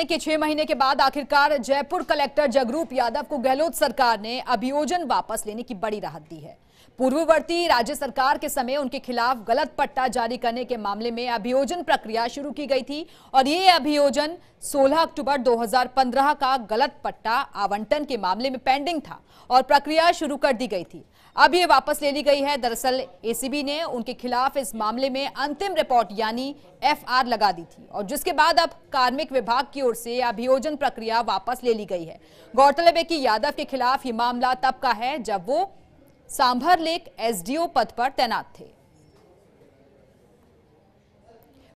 के छह महीने के बाद आखिरकार जयपुर कलेक्टर जगरूप यादव को गहलोत सरकार ने अभियोजन वापस लेने की बड़ी राहत दी है पूर्ववर्ती राज्य सरकार के समय उनके खिलाफ गलत पट्टा जारी करने के मामले में अभियोजन प्रक्रिया शुरू की गई थी और ये अभियोजन 16 अक्टूबर 2015 का गलत पट्टा आवंटन के मामले में पेंडिंग था और प्रक्रिया शुरू कर दी गई थी अब ये वापस ले ली गई है दरअसल एसीबी ने उनके खिलाफ इस मामले में अंतिम रिपोर्ट यानी एफआर लगा दी थी और जिसके बाद अब कार्मिक विभाग की ओर से अभियोजन प्रक्रिया वापस ले ली गई है गौरतलब है कि यादव के खिलाफ ये मामला तब का है जब वो सांभर लेक एसडीओ पद पर तैनात थे